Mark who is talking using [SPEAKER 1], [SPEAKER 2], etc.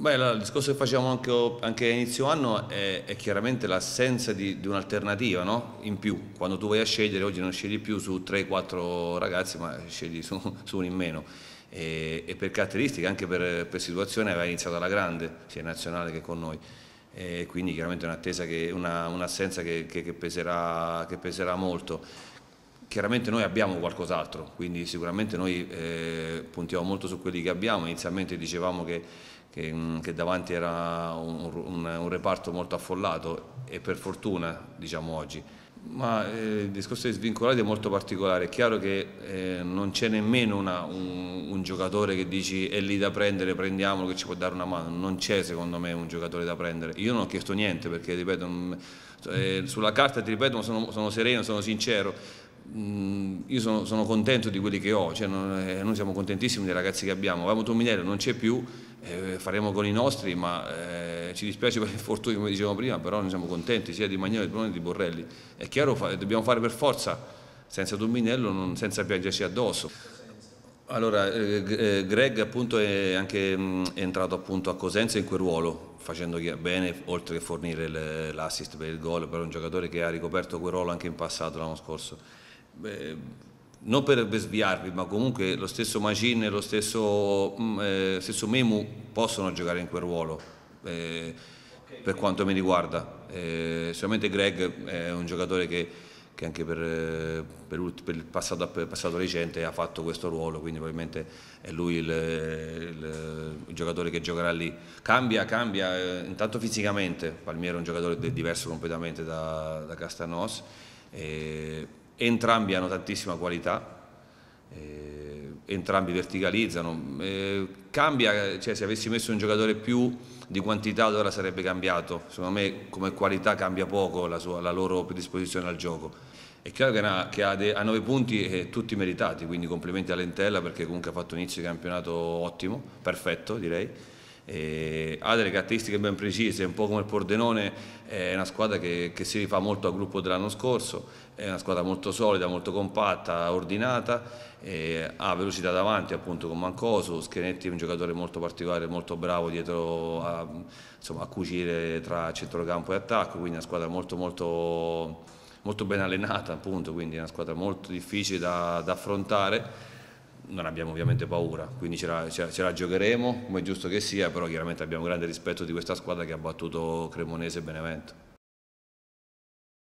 [SPEAKER 1] Beh, il discorso che facciamo anche, anche inizio anno è, è chiaramente l'assenza di, di un'alternativa no? in più. Quando tu vai a scegliere, oggi non scegli più su 3-4 ragazzi, ma scegli su, su uno in meno. E, e, per caratteristiche, anche per, per situazione, aveva iniziato alla grande, sia nazionale che con noi. E quindi chiaramente è un'assenza una, un che, che, che, peserà, che peserà molto Chiaramente noi abbiamo qualcos'altro, quindi sicuramente noi eh, puntiamo molto su quelli che abbiamo, inizialmente dicevamo che, che, mm, che davanti era un, un, un, reparto molto affollato e per fortuna diciamo oggi, ma eh, il discorso dei svincolati è molto particolare, è chiaro che eh, non c'è nemmeno una, un, un, giocatore che dici è lì da prendere, prendiamolo che ci può dare una mano, non c'è secondo me un giocatore da prendere, io non ho chiesto niente perché ripeto, non, mm, eh, sulla carta ti ripeto sono, sono sereno, sono sincero, Mm, io sono, sono, contento di quelli che ho, cioè non, eh, noi siamo contentissimi dei ragazzi che abbiamo. Avevamo Tominello, non c'è più, eh, faremo con i nostri, ma eh, ci dispiace per il fortuna, come dicevamo prima, però noi siamo contenti sia di Magnoli che di Borrelli. È chiaro, fa, dobbiamo fare per forza, senza Tominello, non, senza piangerci addosso. Allora, eh, eh, Greg appunto è anche è mm, entrato appunto a Cosenza in quel ruolo, facendo bene, oltre che fornire l'assist per il gol, però è un giocatore che ha ricoperto quel ruolo anche in passato l'anno scorso. Ehm, non per sviarvi, ma comunque lo stesso Magin e lo stesso, mm, eh, stesso, Memu possono giocare in quel ruolo, eh, per quanto mi riguarda. Eh, sicuramente Greg è un giocatore che, che anche per, per, per il passato, per passato, recente ha fatto questo ruolo, quindi probabilmente è lui il, il, il giocatore che giocherà lì. Cambia, cambia, eh, intanto fisicamente, Palmiero è un giocatore diverso completamente da, da Castanos. E eh, entrambi hanno tantissima qualità, eh, entrambi verticalizzano, eh, cambia, cioè se avessi messo un giocatore più di quantità allora sarebbe cambiato, secondo me come qualità cambia poco la, sua, la loro predisposizione al gioco. È chiaro che, una, che ha, de, ha 9 punti eh, tutti meritati, quindi complimenti a Lentella perché comunque ha fatto inizio di campionato ottimo, perfetto direi eh, ha delle caratteristiche ben precise, un po' come il Pordenone, eh, è una squadra che, che si rifà molto al gruppo dell'anno scorso, è una squadra molto solida, molto compatta, ordinata, eh, ha velocità davanti appunto con Mancoso, Schenetti è un giocatore molto particolare, molto bravo dietro a, insomma, a cucire tra centrocampo e attacco, quindi una squadra molto molto molto ben allenata appunto, quindi una squadra molto difficile da, da affrontare non abbiamo ovviamente paura, quindi ce la, ce, la, ce la, giocheremo come è giusto che sia, però chiaramente abbiamo grande rispetto di questa squadra che ha battuto Cremonese e Benevento.